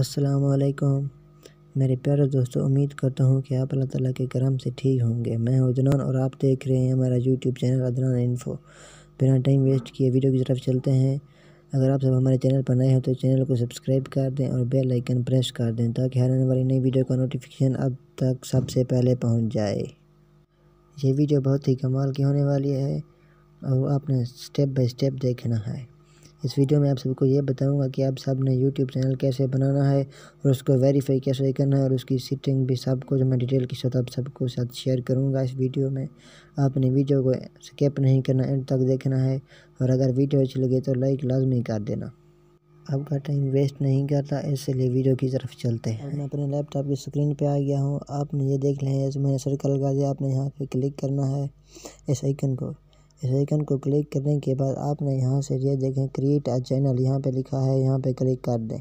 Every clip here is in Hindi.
असलकुम मेरे प्यारे दोस्तों उम्मीद करता हूँ कि आप अल्लाह ताला के करम से ठीक होंगे मैं हूँ उदनान और आप देख रहे हैं हमारा यूट्यूब चैनल अदनान इन्फो बिना टाइम वेस्ट किए वीडियो की तरफ चलते हैं अगर आप सब हमारे चैनल पर नए हैं तो चैनल को सब्सक्राइब कर दें और बेल आइकन प्रेस कर दें ताकि हर आने वाली नई वीडियो का नोटिफिकेशन अब तक सबसे पहले पहुँच जाए ये वीडियो बहुत ही कमाल की होने वाली है और आपने स्टेप बाई स्टेप देखना है इस वीडियो में आप सबको ये बताऊंगा कि आप सब ने यूट्यूब चैनल कैसे बनाना है और उसको वेरीफाई कैसे करना है और उसकी सेटिंग भी सबको कुछ मैं डिटेल के साथ आप सबको साथ शेयर करूँगा इस वीडियो में आपने वीडियो को स्किप नहीं करना एंड तक देखना है और अगर वीडियो अच्छी लगे तो लाइक लाजमी कर देना आपका टाइम वेस्ट नहीं करता इसलिए वीडियो की तरफ चलते हैं मैं अपने लैपटॉप की स्क्रीन पे आ गया हूँ आपने ये देख लें इसमें सर्कल लगा दिया आपने यहाँ पे क्लिक करना है इस आइकन को इस आइकन को क्लिक करने के बाद आपने यहाँ से ये देखें क्रिएट अ चैनल यहाँ पे लिखा है यहाँ पे क्लिक कर दें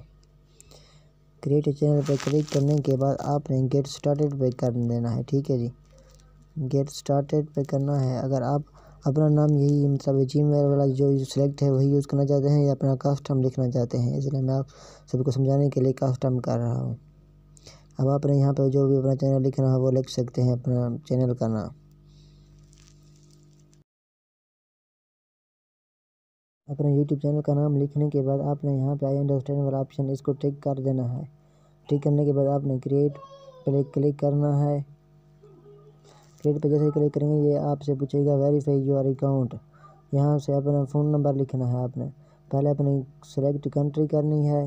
क्रिएट चैनल पर क्लिक करने के बाद आपने गेट स्टार्टेड पे कर देना है ठीक है जी गेट स्टार्टेड पे करना है अगर आप अपना नाम यही मतलब जी मेल वाला जो सिलेक्ट है वही यूज़ करना चाहते हैं या अपना कस्टम लिखना चाहते हैं इसलिए मैं आप सबको समझाने के लिए कस्टम कर रहा हूँ अब आपने यहाँ पर जो भी अपना चैनल लिखना है वो लिख सकते हैं अपना चैनल का नाम अपने यूट्यूब चैनल का नाम लिखने के बाद आपने यहाँ पे आई अंडरस्टैंड वाला ऑप्शन इसको टिक कर देना है टिक करने के बाद आपने क्रिएट पर क्लिक करना है क्रिएट पर जैसे क्लिक करेंगे ये आपसे पूछेगा वेरीफाई योर अकाउंट यहाँ से अपना फ़ोन नंबर लिखना है आपने पहले अपनी सेलेक्ट कंट्री करनी है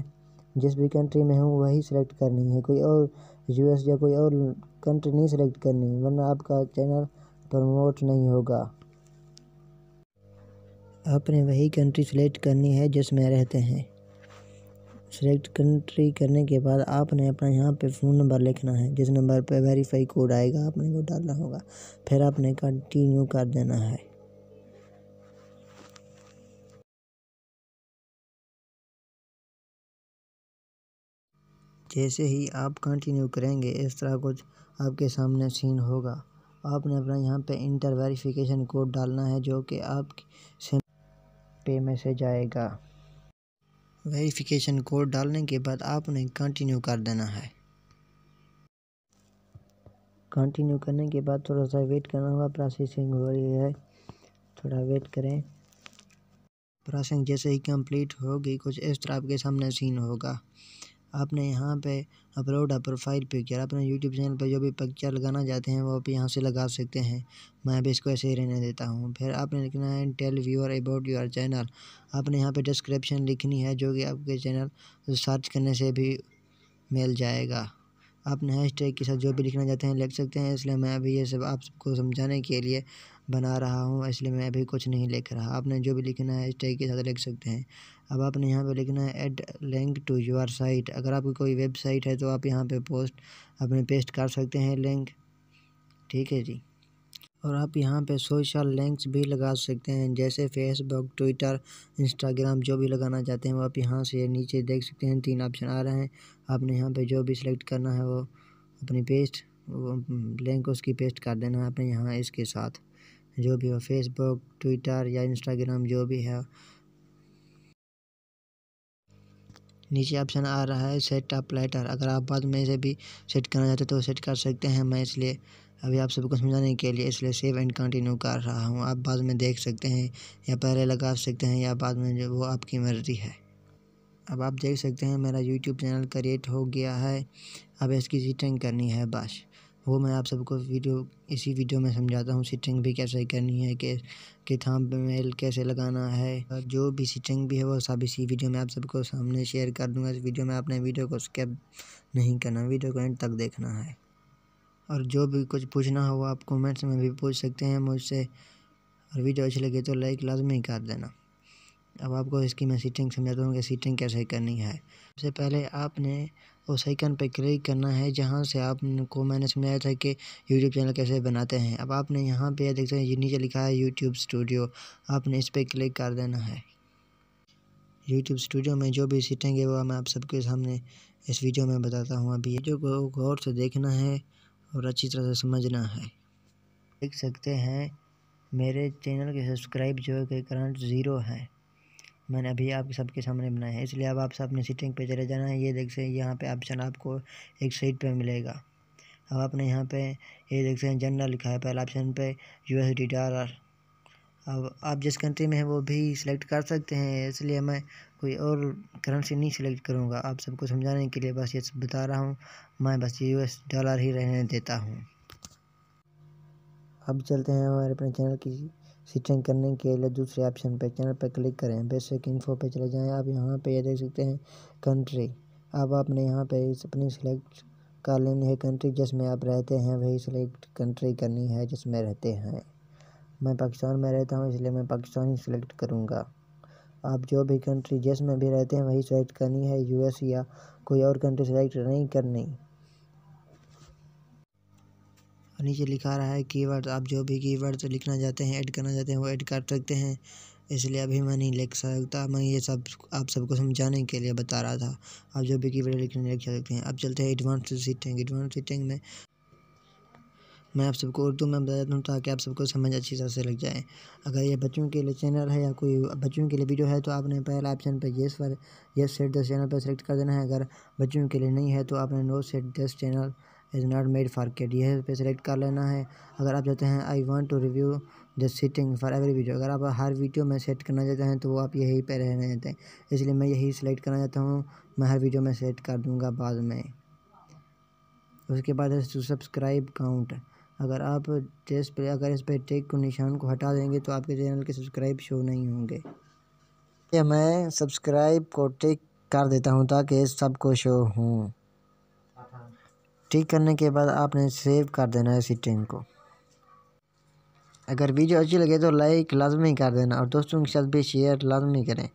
जिस भी कंट्री में हूँ वही सिलेक्ट करनी है कोई और यूएस या कोई और कंट्री नहीं सिलेक्ट करनी वरना आपका चैनल प्रमोट नहीं होगा आपने वही कंट्री सेलेक्ट करनी है जिसमें रहते हैं सेलेक्ट कंट्री करने के बाद आपने अपना यहाँ पे फ़ोन नंबर लिखना है जिस नंबर पे वेरीफाई कोड आएगा आपने वो डालना होगा फिर आपने कंटिन्यू कर देना है जैसे ही आप कंटिन्यू करेंगे इस तरह कुछ आपके सामने सीन होगा आपने अपना यहाँ पे इंटर वेरिफिकेशन कोड डालना है जो कि आपकी सिम पे मैसेज आएगा वेरिफिकेशन कोड डालने के बाद आपने कंटिन्यू कर देना है कंटिन्यू करने के बाद थोड़ा सा वेट करना होगा प्रोसेसिंग हो रही है थोड़ा वेट करें प्रोसेसिंग जैसे ही कंप्लीट होगी कुछ इस तरह आपके सामने सीन होगा आपने यहाँ पे अपलोड अ प्रोफाइल पिक्चर अपने यूट्यूब चैनल पर जो भी पिक्चर लगाना चाहते हैं वो आप यहाँ से लगा सकते हैं मैं अभी इसको ऐसे ही रहने देता हूँ फिर आपने लिखना है tell viewer about your channel आपने यहाँ पे डिस्क्रिप्शन लिखनी है जो कि आपके चैनल सर्च करने से भी मिल जाएगा अपने हैश टैग के साथ जो भी लिखना चाहते हैं लिख सकते हैं इसलिए मैं अभी ये सब आप सबको समझाने के लिए बना रहा हूँ इसलिए मैं अभी कुछ नहीं लिख रहा आपने जो भी लिखना है हैश टैग के साथ लिख सकते हैं अब आपने यहाँ पे लिखना है add link to your site अगर आपकी कोई वेबसाइट है तो आप यहाँ पर पोस्ट अपने पेस्ट कर सकते हैं लिंक ठीक है जी और आप यहाँ पे सोशल लिंक्स भी लगा सकते हैं जैसे फेसबुक ट्विटर इंस्टाग्राम जो भी लगाना चाहते हैं वो आप यहाँ से नीचे देख सकते हैं तीन ऑप्शन आ रहे हैं आपने यहाँ पे जो भी सिलेक्ट करना है वो अपनी पेस्ट लिंक उसकी पेस्ट कर देना है आपने यहाँ इसके साथ जो भी हो फेसबुक ट्विटर या इंस्टाग्राम जो भी है नीचे ऑप्शन आ रहा है सेट अप लेटर अगर आप बाद में इसे भी सेट करना चाहते हो तो सेट कर सकते हैं मैं इसलिए अभी आप सबको समझाने के लिए इसलिए सेव एंड कंटिन्यू कर रहा हूँ आप बाद में देख सकते हैं या पहले लगा सकते हैं या बाद में जो वो आपकी मर्ज़ी है अब आप देख सकते हैं मेरा यूट्यूब चैनल क्रिएट हो गया है अब इसकी सीटिंग करनी है बस वो मैं आप सबको वीडियो इसी वीडियो में समझाता हूँ सीटिंग भी कैसे करनी है कि कि थाम मेल कैसे लगाना है और जो भी सीटिंग भी है वो सब इसी वीडियो में आप सबको सामने शेयर कर दूंगा इस वीडियो में आपने वीडियो को स्कैप नहीं करना वीडियो को एंड तक देखना है और जो भी कुछ पूछना हो वो आप कमेंट्स में भी पूछ सकते हैं मुझसे और वीडियो अच्छी लगी तो लाइक लाजमी कर देना अब आपको इसकी मैं सीटिंग समझाता हूँ कि सीटिंग कैसे करनी है सबसे पहले आपने उस आइकन पर क्लिक करना है जहाँ से आपको मैंने समझाया था कि यूट्यूब चैनल कैसे बनाते हैं अब आपने यहाँ पे देख सकते हैं ये नीचे लिखा है यूट्यूब स्टूडियो आपने इस पर क्लिक कर देना है यूट्यूब स्टूडियो में जो भी सीटेंगे वह मैं आप सबके सामने इस वीडियो में बताता हूँ अभी वीडियो को गौर से देखना है और अच्छी तरह से समझना है देख सकते हैं मेरे चैनल के सब्सक्राइब जो है करंट ज़ीरो है मैंने अभी आप सबके सामने बनाया है इसलिए अब आप सब अपने सीटिंग पे चले जाना है ये देख सकते हैं यहाँ पे ऑप्शन आपको एक साइड पे मिलेगा अब आपने यहाँ पे ये देख सकते हैं जनरल लिखा है पहला ऑप्शन पे डी डॉलर अब आप जिस कंट्री में हैं वो भी सिलेक्ट कर सकते हैं इसलिए मैं कोई और करेंसी नहीं सिलेक्ट करूँगा आप सबको समझाने के लिए बस ये बता रहा हूँ मैं बस यू एस डॉलर ही रहने देता हूँ अब चलते हैं हमारे अपने चैनल की स्टिंग करने के लिए दूसरे ऑप्शन पर चैनल पर क्लिक करें बेसिक इन्फो पर चले जाएँ आप यहाँ पर ये देख सकते हैं कंट्री अब आपने यहाँ पर अपनी सिलेक्ट कर लेनी है कंट्री जिसमें आप रहते हैं वही सिलेक्ट कंट्री करनी है जिसमें रहते हैं मैं पाकिस्तान में रहता हूँ इसलिए मैं पाकिस्तान ही सिलेक्ट करूँगा आप जो भी कंट्री जिस में भी रहते हैं वही सेलेक्ट करनी है यूएस या कोई और कंट्री सेलेक्ट नहीं करनी नीचे लिखा रहा है कीवर्ड आप जो भी कीवर्ड लिखना चाहते हैं ऐड करना चाहते हैं वो ऐड कर सकते हैं इसलिए अभी मैं नहीं लिख सकता मैं ये सब आप सबको समझाने के लिए बता रहा था आप जो भी कीवर्ड लिखने लिख सकते हैं अब चलते हैं एडवांस सीटिंग एडवांस सीटिंग में मैं आप सबको उर्दू में बता देता हूँ ताकि आप सबको समझ अच्छी तरह से लग जाए अगर ये बच्चों के लिए चैनल है या कोई बच्चों के लिए वीडियो है तो आपने पहला ऑप्शन पर येस पर येस सेट दस चैनल पर सेलेक्ट कर देना है अगर बच्चों के लिए नहीं है तो आपने no set this channel is not made for kid यह पे सेलेक्ट कर लेना है अगर आप चाहते हैं I want to review the setting for every video अगर आप हर वीडियो में सेट करना चाहते हैं तो वो आप यही पे रहना चाहते हैं इसलिए मैं यही सेलेक्ट करना चाहता हूँ मैं हर वीडियो में सेलेक्ट कर दूँगा बाद में उसके बाद है टू सब्सक्राइब काउंट अगर आप टेस्ट पर अगर इस पर टेक को निशान को हटा देंगे तो आपके चैनल के सब्सक्राइब शो नहीं होंगे या मैं सब्सक्राइब को टिक कर देता हूँ ताकि सब को शो हों टिक करने के बाद आपने सेव कर देना है इसी टेंग को अगर वीडियो अच्छी लगे तो लाइक लाजमी कर देना और दोस्तों के साथ भी शेयर लाजमी करें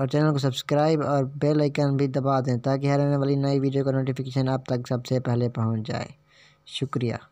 और चैनल को सब्सक्राइब और बेल आइकन भी दबा दें ताकि हर आने वाली नई वीडियो का नोटिफिकेशन आप तक सबसे पहले पहुंच जाए शुक्रिया